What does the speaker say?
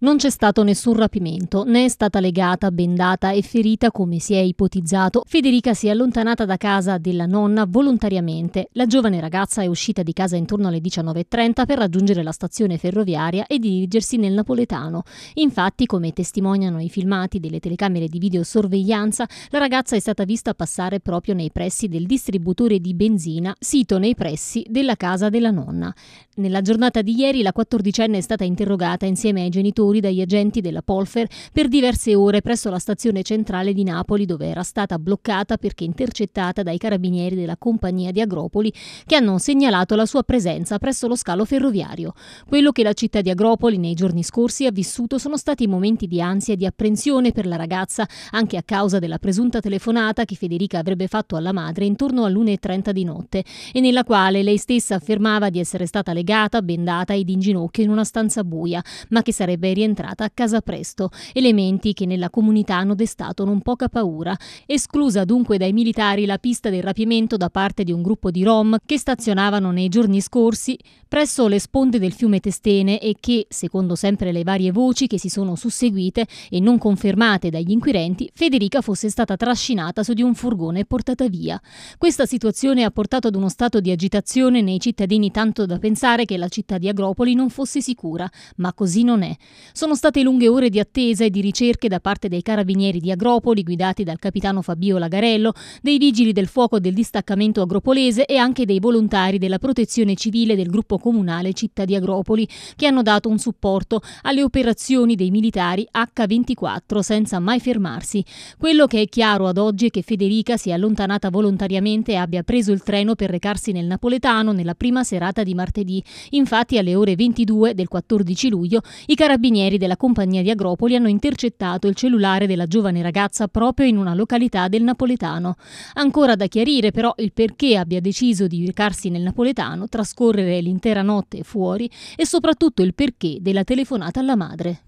Non c'è stato nessun rapimento, né è stata legata, bendata e ferita come si è ipotizzato. Federica si è allontanata da casa della nonna volontariamente. La giovane ragazza è uscita di casa intorno alle 19.30 per raggiungere la stazione ferroviaria e dirigersi nel napoletano. Infatti, come testimoniano i filmati delle telecamere di videosorveglianza, la ragazza è stata vista passare proprio nei pressi del distributore di benzina, sito nei pressi della casa della nonna. Nella giornata di ieri la 14enne è stata interrogata insieme ai genitori lavoratori dagli agenti della Polfer per diverse ore presso la stazione centrale di Napoli dove era stata bloccata perché intercettata dai carabinieri della compagnia di Agropoli che hanno segnalato la sua presenza presso lo scalo ferroviario. Quello che la città di Agropoli nei giorni scorsi ha vissuto sono stati momenti di ansia e di apprensione per la ragazza anche a causa della presunta telefonata che Federica avrebbe fatto alla madre intorno all'1.30 di notte e nella quale lei stessa affermava di essere stata legata, bendata ed in ginocchio in una stanza buia, ma che sarebbe rientrata a casa presto, elementi che nella comunità hanno destato non poca paura. Esclusa dunque dai militari la pista del rapimento da parte di un gruppo di Rom che stazionavano nei giorni scorsi presso le sponde del fiume Testene e che, secondo sempre le varie voci che si sono susseguite e non confermate dagli inquirenti, Federica fosse stata trascinata su di un furgone e portata via. Questa situazione ha portato ad uno stato di agitazione nei cittadini tanto da pensare che la città di Agropoli non fosse sicura, ma così non è. Sono state lunghe ore di attesa e di ricerche da parte dei carabinieri di Agropoli, guidati dal capitano Fabio Lagarello, dei vigili del fuoco del distaccamento agropolese e anche dei volontari della protezione civile del gruppo comunale Città di Agropoli, che hanno dato un supporto alle operazioni dei militari H24 senza mai fermarsi. Quello che è chiaro ad oggi è che Federica si è allontanata volontariamente e abbia preso il treno per recarsi nel napoletano nella prima serata di martedì. Infatti alle ore 22 del 14 luglio i carabinieri carabinieri della compagnia di Agropoli hanno intercettato il cellulare della giovane ragazza proprio in una località del napoletano. Ancora da chiarire però il perché abbia deciso di recarsi nel napoletano, trascorrere l'intera notte fuori e soprattutto il perché della telefonata alla madre.